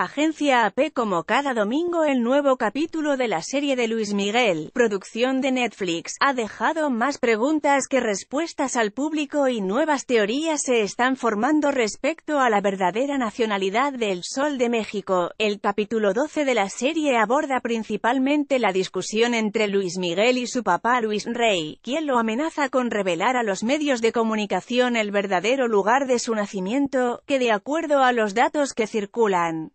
Agencia AP como cada domingo el nuevo capítulo de la serie de Luis Miguel, producción de Netflix, ha dejado más preguntas que respuestas al público y nuevas teorías se están formando respecto a la verdadera nacionalidad del Sol de México. El capítulo 12 de la serie aborda principalmente la discusión entre Luis Miguel y su papá Luis Rey, quien lo amenaza con revelar a los medios de comunicación el verdadero lugar de su nacimiento, que de acuerdo a los datos que circulan,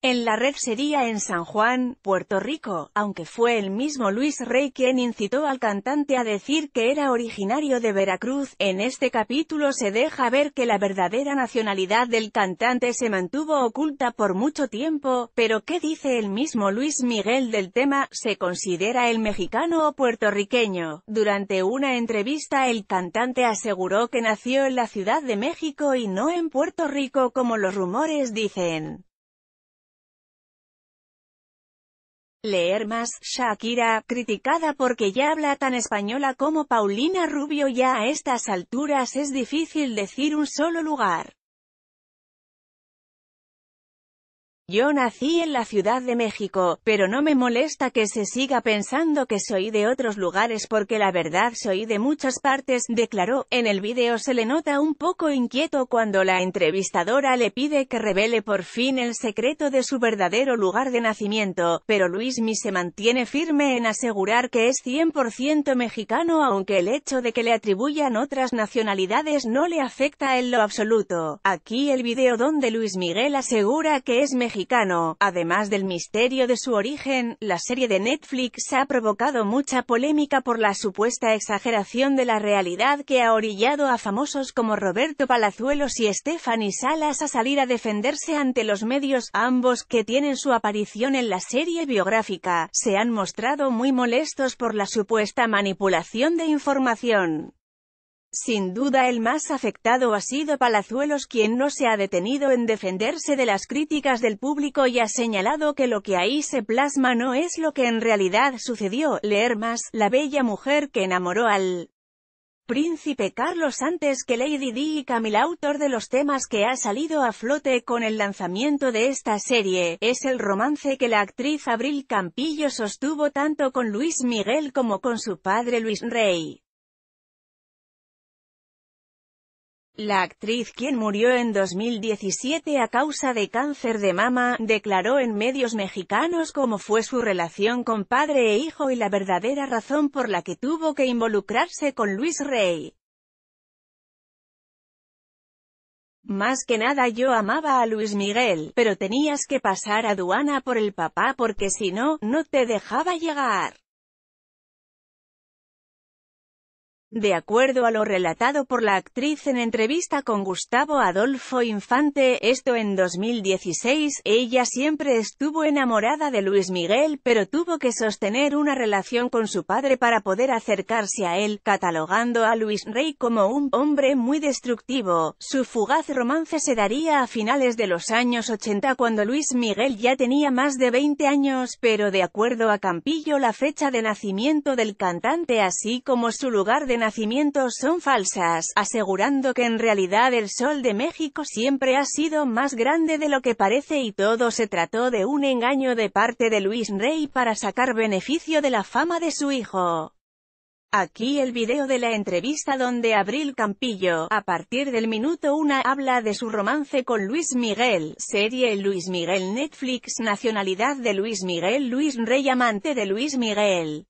en la red sería en San Juan, Puerto Rico, aunque fue el mismo Luis Rey quien incitó al cantante a decir que era originario de Veracruz. En este capítulo se deja ver que la verdadera nacionalidad del cantante se mantuvo oculta por mucho tiempo, pero ¿qué dice el mismo Luis Miguel del tema? ¿Se considera el mexicano o puertorriqueño? Durante una entrevista el cantante aseguró que nació en la Ciudad de México y no en Puerto Rico como los rumores dicen. Leer más, Shakira, criticada porque ya habla tan española como Paulina Rubio ya a estas alturas es difícil decir un solo lugar. Yo nací en la Ciudad de México, pero no me molesta que se siga pensando que soy de otros lugares porque la verdad soy de muchas partes, declaró. En el vídeo se le nota un poco inquieto cuando la entrevistadora le pide que revele por fin el secreto de su verdadero lugar de nacimiento, pero Luismi se mantiene firme en asegurar que es 100% mexicano aunque el hecho de que le atribuyan otras nacionalidades no le afecta en lo absoluto. Aquí el vídeo donde Luis Miguel asegura que es mexicano Además del misterio de su origen, la serie de Netflix ha provocado mucha polémica por la supuesta exageración de la realidad que ha orillado a famosos como Roberto Palazuelos y Stephanie Salas a salir a defenderse ante los medios, ambos que tienen su aparición en la serie biográfica, se han mostrado muy molestos por la supuesta manipulación de información. Sin duda el más afectado ha sido Palazuelos quien no se ha detenido en defenderse de las críticas del público y ha señalado que lo que ahí se plasma no es lo que en realidad sucedió. Leer más, la bella mujer que enamoró al príncipe Carlos antes que Lady Di y Camila autor de los temas que ha salido a flote con el lanzamiento de esta serie, es el romance que la actriz Abril Campillo sostuvo tanto con Luis Miguel como con su padre Luis Rey. La actriz quien murió en 2017 a causa de cáncer de mama, declaró en medios mexicanos cómo fue su relación con padre e hijo y la verdadera razón por la que tuvo que involucrarse con Luis Rey. Más que nada yo amaba a Luis Miguel, pero tenías que pasar aduana por el papá porque si no, no te dejaba llegar. De acuerdo a lo relatado por la actriz en entrevista con Gustavo Adolfo Infante, esto en 2016, ella siempre estuvo enamorada de Luis Miguel, pero tuvo que sostener una relación con su padre para poder acercarse a él, catalogando a Luis Rey como un hombre muy destructivo. Su fugaz romance se daría a finales de los años 80 cuando Luis Miguel ya tenía más de 20 años, pero de acuerdo a Campillo la fecha de nacimiento del cantante así como su lugar de nacimientos son falsas, asegurando que en realidad el sol de México siempre ha sido más grande de lo que parece y todo se trató de un engaño de parte de Luis Rey para sacar beneficio de la fama de su hijo. Aquí el video de la entrevista donde Abril Campillo, a partir del minuto 1 habla de su romance con Luis Miguel, serie Luis Miguel Netflix Nacionalidad de Luis Miguel Luis Rey amante de Luis Miguel